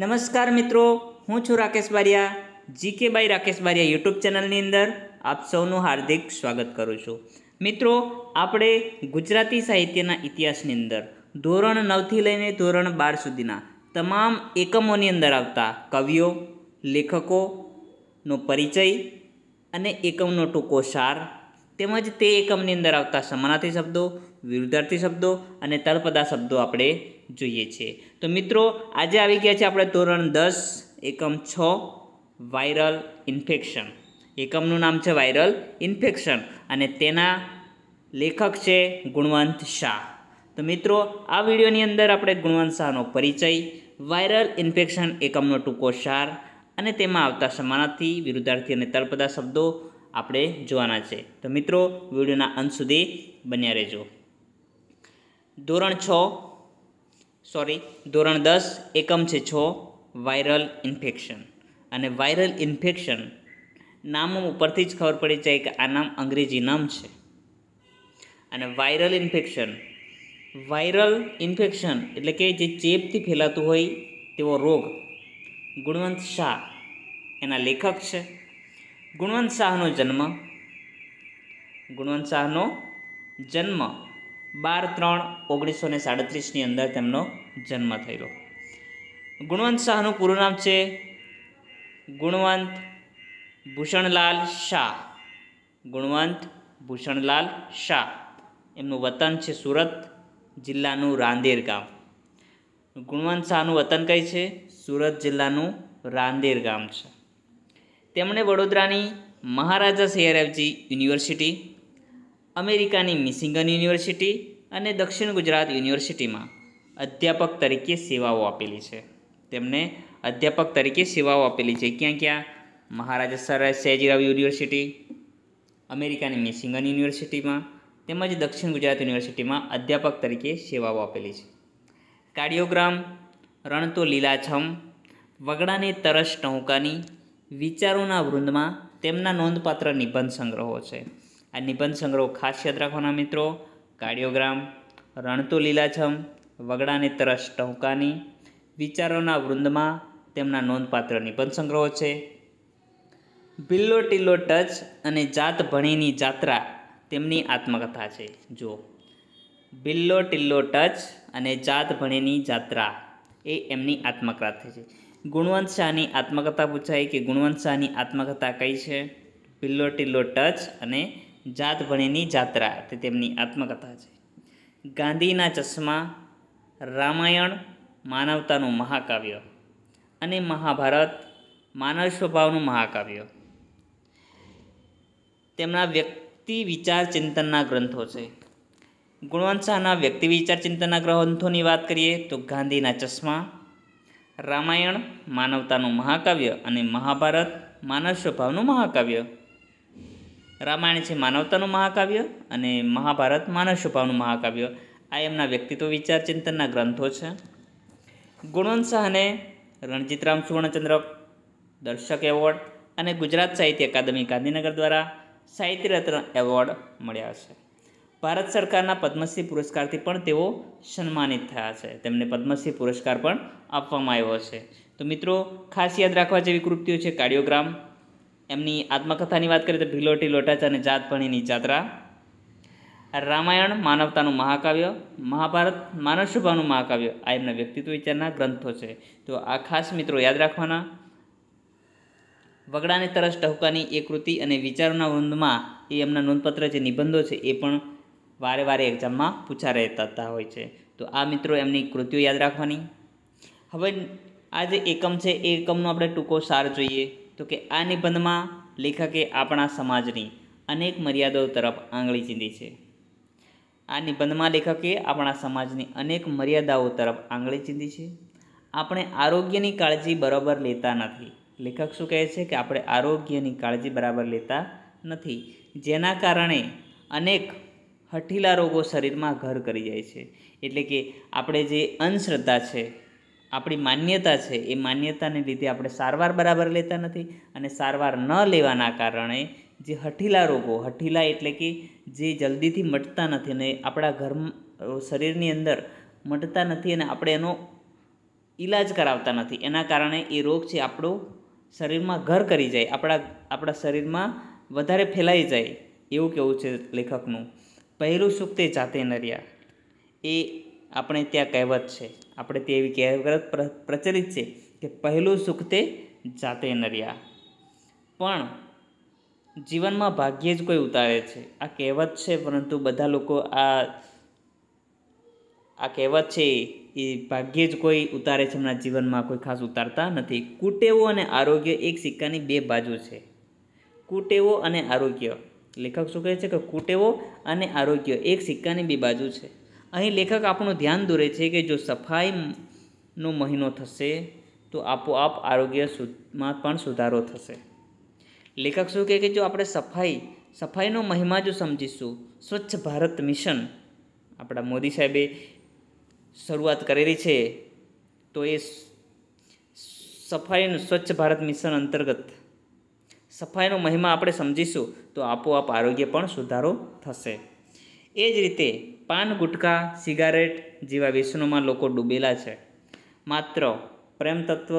નમસ્કાર મિત્રો હું છું Rakesh Bariya GK by Rakesh Bariya YouTube ચેનલની અંદર આપ સૌનું હાર્દિક સ્વાગત કરું છું મિત્રો આપણે ગુજરાતી સાહિત્યના ઇતિહાસની અંદર ધોરણ નવથી લઈને ધોરણ બાર સુધીના તમામ એકમોની અંદર આવતા કવિઓ લેખકોનો પરિચય અને એકમનો ટૂંકો સાર તેમજ તે એકમની અંદર આવતા સમાનાર્થી શબ્દો વિરુદ્ધાર્થી શબ્દો અને તળપદા શબ્દો આપણે જોઈએ છે તો મિત્રો આજે આવી ગયા છે આપણે ધોરણ દસ એકમ છ વાયરલ ઇન્ફેક્શન એકમનું નામ છે વાયરલ ઇન્ફેક્શન અને તેના લેખક છે ગુણવંત શાહ તો મિત્રો આ વિડીયોની અંદર આપણે ગુણવંત શાહનો પરિચય વાયરલ ઇન્ફેક્શન એકમનો ટૂંકો સાર અને તેમાં આવતા સમાનાર્થી વિરુદ્ધાર્થી અને તળપદા શબ્દો આપણે જોવાના છે તો મિત્રો વિડીયોના અંત સુધી બન્યા રહેજો ધોરણ છ સોરી ધોરણ દસ એકમ છે છ વાયરલ ઇન્ફેક્શન અને વાયરલ ઇન્ફેક્શન નામ ઉપરથી જ ખબર પડી જાય કે આ નામ અંગ્રેજી નામ છે અને વાયરલ ઇન્ફેક્શન વાયરલ ઇન્ફેક્શન એટલે કે જે ચેપથી ફેલાતું હોય તેવો રોગ ગુણવંત શાહ એના લેખક છે ગુણવંત શાહનો જન્મ ગુણવંત શાહનો જન્મ બાર ત્રણ ઓગણીસો ને સાડત્રીસની અંદર તેમનો જન્મ થયેલો ગુણવંત શાહનું પૂરું નામ છે ગુણવંત ભૂષણલાલ શાહ ગુણવંત ભૂષણલાલ શાહ એમનું વતન છે સુરત જિલ્લાનું રાંદેર ગામ ગુણવંત શાહનું વતન કઈ છે સુરત જિલ્લાનું રાંદેર ગામ છે તેમણે વડોદરાની મહારાજા સૈયરાવજી યુનિવર્સિટી અમેરિકાની મિસિંગન યુનિવર્સિટી અને દક્ષિણ ગુજરાત યુનિવર્સિટીમાં અધ્યાપક તરીકે સેવાઓ આપેલી છે તેમને અધ્યાપક તરીકે સેવાઓ આપેલી છે ક્યાં ક્યાં મહારાજા સર સયાજીરાવ યુનિવર્સિટી અમેરિકાની મિસિંગન યુનિવર્સિટીમાં તેમજ દક્ષિણ ગુજરાત યુનિવર્સિટીમાં અધ્યાપક તરીકે સેવાઓ આપેલી છે કાર્ડિયોગ્રામ રણતો લીલાછમ વગડાને તરસ ટહુકાની વિચારોના વૃંદમાં તેમના નોંધપાત્ર નિબંધ સંગ્રહો છે આ નિબંધ સંગ્રહો ખાસ યાદ રાખવાના મિત્રો કાર્ડિયોગ્રામ રણતો લીલાછમ વગડાને તરસ ટહુકાની વિચારોના વૃંદમાં તેમના નોંધપાત્ર નિબંધ સંગ્રહો છે બિલ્લો ટીલ્લો ટચ અને જાત ભણીની જાત્રા તેમની આત્મકથા છે જો બિલ્લો ટીલ્લો ટચ અને જાત ભણીની જાત્રા એ એમની આત્મકથા છે ગુણવંત શાહની આત્મકથા પૂછાય કે ગુણવંત શાહની આત્મકથા કઈ છે બિલ્લો ટીલ્લો ટચ અને જાત જાત્રા તે તેમની આત્મકથા છે ગાંધીના ચશ્મા રામાયણ માનવતાનું મહાકાવ્ય અને મહાભારત માનવ સ્વભાવનું મહાકાવ્ય તેમના વ્યક્તિ વિચાર ચિંતનના ગ્રંથો છે ગુણવંત શાહના વ્યક્તિ વિચાર ચિંતનના ગ્રંથોની વાત કરીએ તો ગાંધીના ચશ્મા રામાયણ માનવતાનું મહાકાવ્ય અને મહાભારત માનવ સ્વભાવનું મહાકાવ્ય રામાયણ છે માનવતાનું મહાકાવ્ય અને મહાભારત માનવ સ્વભાવનું મહાકાવ્ય આ એમના વ્યક્તિત્વ વિચાર ચિંતનના ગ્રંથો છે ગુણવંત શાહને રણજીતરામ સુવર્ણચંદ્ર દર્શક એવોર્ડ અને ગુજરાત સાહિત્ય અકાદમી ગાંધીનગર દ્વારા સાહિત્ય રત્ન એવોર્ડ મળ્યા છે ભારત સરકારના પદ્મશ્રી પુરસ્કારથી પણ તેઓ સન્માનિત થયા છે તેમને પદ્મશ્રી પુરસ્કાર પણ આપવામાં આવ્યો છે તો મિત્રો ખાસ યાદ રાખવા જેવી કૃત્યો છે કાર્ડિયોગ્રામ એમની આત્મકથાની વાત કરીએ તો ભીલોટી લોટાચ અને જાતભણીની જાત્રા રામાયણ માનવતાનું મહાકાવ્ય મહાભારત માનવ માનવસુભાનું મહાકાવ્ય આ એમના વ્યક્તિત્વ વિચારના ગ્રંથો છે તો આ ખાસ મિત્રો યાદ રાખવાના વગડાની તરસ ટહુકાની એ કૃતિ અને વિચારોના વૃંદમાં એ એમના નોંધપત્ર જે નિબંધો છે એ પણ વારે વારે એક્ઝામમાં પૂછા રહેતા હોય છે તો આ મિત્રો એમની કૃતિઓ યાદ રાખવાની હવે આ જે એકમ છે એ એકમનો આપણે ટૂંકો સાર જોઈએ તો કે આ નિબંધમાં લેખકે આપણા સમાજની અનેક મર્યાદાઓ તરફ આંગળી ચીંધી છે આ નિબંધમાં લેખકે આપણા સમાજની અનેક મર્યાદાઓ તરફ આંગળી ચીંધી છે આપણે આરોગ્યની કાળજી બરાબર લેતા નથી લેખક શું કહે છે કે આપણે આરોગ્યની કાળજી બરાબર લેતા નથી જેના કારણે અનેક હઠીલા રોગો શરીરમાં ઘર કરી જાય છે એટલે કે આપણે જે અંધશ્રદ્ધા છે આપણી માન્યતા છે એ માન્યતાને લીધે આપણે સારવાર બરાબર લેતા નથી અને સારવાર ન લેવાના કારણે જે હઠીલા રોગો હઠીલા એટલે કે જે જલ્દીથી મટતા નથી અને આપણા ઘર શરીરની અંદર મટતા નથી અને આપણે એનો ઈલાજ કરાવતા નથી એના કારણે એ રોગ છે આપણો શરીરમાં ઘર કરી જાય આપણા આપણા શરીરમાં વધારે ફેલાઈ જાય એવું કેવું છે લેખકનું પહેલું તે જાતે નર્યા એ આપણે ત્યાં કહેવત છે આપણે તે એવી કહેવત પ્રચલિત છે કે પહેલું સુખ તે જાતે નર્યા પણ જીવનમાં ભાગ્યે જ કોઈ ઉતારે છે આ કહેવત છે પરંતુ બધા લોકો આ આ કહેવત છે એ ભાગ્યે જ કોઈ ઉતારે છે એમના જીવનમાં કોઈ ખાસ ઉતારતા નથી કુટેવો અને આરોગ્ય એક સિક્કાની બે બાજુ છે કુટેવો અને આરોગ્ય લેખક શું કહે છે કે કુટેવો અને આરોગ્ય એક સિક્કાની બે બાજુ છે અહીં લેખક આપણું ધ્યાન દોરે છે કે જો સફાઈનો મહિનો થશે તો આપોઆપ આરોગ્યમાં પણ સુધારો થશે લેખક શું કહે કે જો આપણે સફાઈ સફાઈનો મહિમા જો સમજીશું સ્વચ્છ ભારત મિશન આપણા મોદી સાહેબે શરૂઆત કરેલી છે તો એ સફાઈનું સ્વચ્છ ભારત મિશન અંતર્ગત સફાઈનો મહિમા આપણે સમજીશું તો આપોઆપ આરોગ્ય પણ સુધારો થશે એ જ રીતે પાન ગુટખા સિગારેટ જેવા વ્યસનોમાં લોકો ડૂબેલા છે માત્ર પ્રેમ તત્વ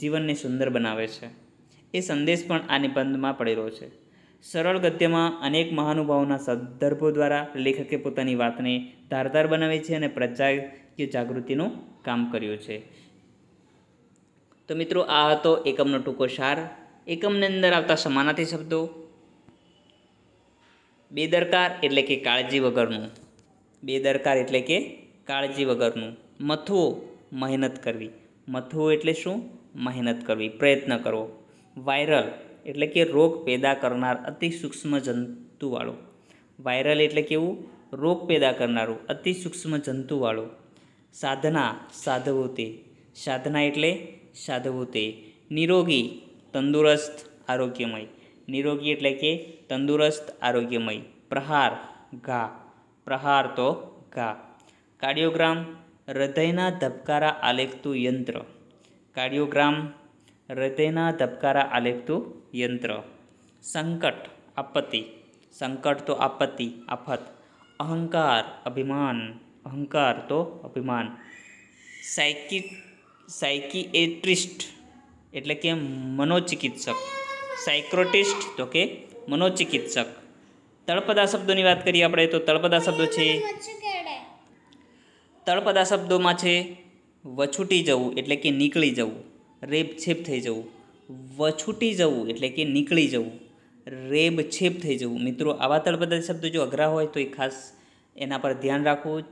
જીવનને સુંદર બનાવે છે એ સંદેશ પણ આ નિબંધમાં પડેલો છે સરળ ગદ્યમાં અનેક મહાનુભાવોના સંદર્ભો દ્વારા લેખકે પોતાની વાતને ધારધાર બનાવી છે અને પ્રજાકીય જાગૃતિનું કામ કર્યું છે તો મિત્રો આ હતો એકમનો ટૂંકો સાર એકમની અંદર આવતા સમાનાથી શબ્દો બેદરકાર એટલે કે કાળજી વગરનું બેદરકાર એટલે કે કાળજી વગરનું મથવું મહેનત કરવી મથવું એટલે શું મહેનત કરવી પ્રયત્ન કરવો વાયરલ એટલે કે રોગ પેદા કરનાર અતિ સૂક્ષ્મ જંતુવાળો વાયરલ એટલે કેવું રોગ પેદા કરનારું અતિ સૂક્ષ્મ જંતુવાળું સાધના સાધવું તે સાધના એટલે સાધવું તે નિરોગી તંદુરસ્ત આરોગ્યમય નિરોગી એટલે કે તંદુરસ્ત આરોગ્યમય પ્રહાર ઘા પ્રહાર તો ઘા કાર્ડિયોગ્રામ હૃદયના ધબકારા આલેખતું યંત્ર કાર્ડિયોગ્રામ હૃદયના ધબકારા આલેખતું યંત્ર સંકટ આપત્તિ સંકટ તો આપત્તિ આફત અહંકાર અભિમાન અહંકાર તો અભિમાન સાયકી સાયકિએટ્રિસ્ટ એટલે કે મનોચિકિત્સક સાયક્રોટિસ્ટ તો કે મનોચિકિત્સક તળપદા શબ્દોની વાત કરીએ આપણે તો તળપદા શબ્દો છે તળપદા શબ્દોમાં છે વછૂટી જવું એટલે કે નીકળી જવું રેબછેપ થઈ જવું વછૂટી જવું એટલે કે નીકળી જવું રેબછેપ થઈ જવું મિત્રો આવા તળપદા શબ્દો જો અઘરા હોય તો એ ખાસ એના પર ધ્યાન રાખવું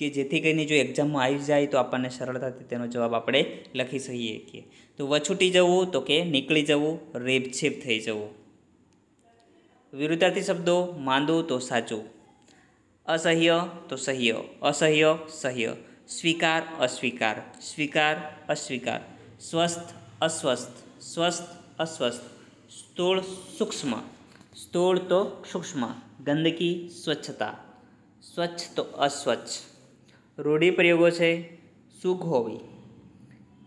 કે જેથી કરીને જો એક્ઝામમાં આવી જાય તો આપણને સરળતાથી તેનો જવાબ આપણે લખી શકીએ કે તો વછૂટી જવું તો કે નીકળી જવું રેપછેપ થઈ જવું વિરુદ્ધાર્થી શબ્દો માંદું તો સાચું અસહ્ય તો સહ્ય અસહ્ય સહ્ય સ્વીકાર અસ્વીકાર સ્વીકાર અસ્વીકાર સ્વસ્થ અસ્વસ્થ સ્વસ્થ અસ્વસ્થ સ્થૂળ સૂક્ષ્મ સ્થૂળ તો સૂક્ષ્મ ગંદકી સ્વચ્છતા સ્વચ્છ તો અસ્વચ્છ રૂઢિપ્રયોગો છે સુખ હોવી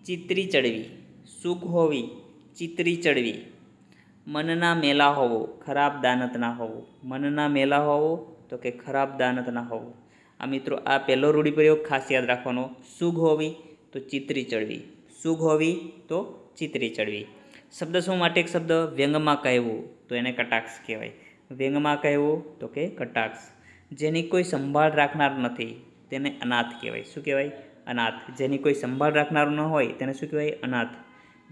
ચિત્રી ચડવી સુખ હોવી ચિત્રી ચડવી મનના મેલા હોવો ખરાબ દાનતના ના હોવો મનના મેલા હોવો તો કે ખરાબ દાનતના હોવો આ મિત્રો આ પહેલો રૂઢિપ્રયોગ ખાસ યાદ રાખવાનો સુખ હોવી તો ચિત્રી ચડવી સુખ હોવી તો ચિત્રી ચડવી શબ્દ શું માટે એક શબ્દ વ્યંગમાં કહેવું તો એને કટાક્ષ કહેવાય વ્યંગમાં કહેવું તો કે કટાક્ષ જેની કોઈ સંભાળ રાખનાર નથી તેને અનાથ કહેવાય શું કહેવાય અનાથ જેની કોઈ સંભાળ રાખનારું ન હોય તેને શું કહેવાય અનાથ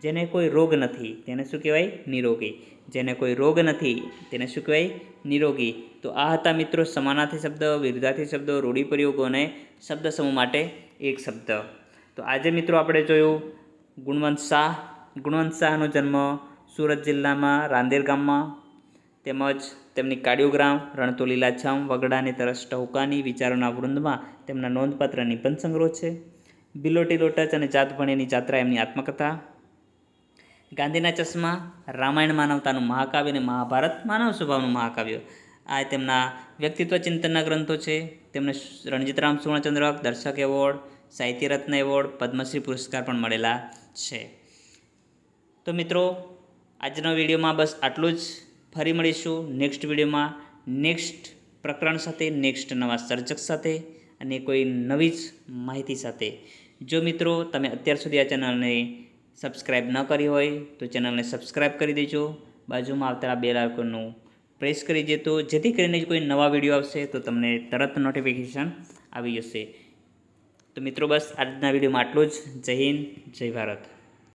જેને કોઈ રોગ નથી તેને શું કહેવાય નિરોગી જેને કોઈ રોગ નથી તેને શું કહેવાય નિરોગી તો આ હતા મિત્રો સમાનાથી શબ્દ વિરુદ્ધાર્થી શબ્દો રૂઢિ પ્રયોગો અને શબ્દ સમૂહ માટે એક શબ્દ તો આજે મિત્રો આપણે જોયું ગુણવંત શાહ ગુણવંત શાહનો જન્મ સુરત જિલ્લામાં રાંદેર ગામમાં તેમજ તેમની કાર્ડિયોગ્રામ રણતુલી લાછામ વગડાની તરસ ટહુકાની વિચારોના વૃંદમાં તેમના નોંધપાત્ર નિબંધ સંગ્રહ છે બિલોટી લોટચ અને જાતભણીની જાત્રા એમની આત્મકથા ગાંધીના ચશ્મા રામાયણ માનવતાનું મહાકાવ્ય અને મહાભારત માનવ સ્વભાવનું મહાકાવ્ય આ તેમના વ્યક્તિત્વ ચિંતનના ગ્રંથો છે તેમને રણજીતરામ સુવર્ણચંદ્રક દર્શક એવોર્ડ સાહિત્ય રત્ન એવોર્ડ પદ્મશ્રી પુરસ્કાર પણ મળેલા છે તો મિત્રો આજના વિડીયોમાં બસ આટલું જ ફરી મળીશું નેક્સ્ટ વિડીયોમાં નેક્સ્ટ પ્રકરણ સાથે નેક્સ્ટ નવા સર્જક સાથે અને કોઈ નવી જ માહિતી સાથે જો મિત્રો તમે અત્યાર સુધી આ ચેનલને સબસ્ક્રાઈબ ન કરી હોય તો ચેનલને સબસ્ક્રાઈબ કરી દેજો બાજુમાં આવતા બે આઇકોનનું પ્રેસ કરી દેતો જેથી કરીને કોઈ નવા વિડીયો આવશે તો તમને તરત નોટિફિકેશન આવી જશે તો મિત્રો બસ આજના વિડીયોમાં આટલું જ જય હિન્દ જય ભારત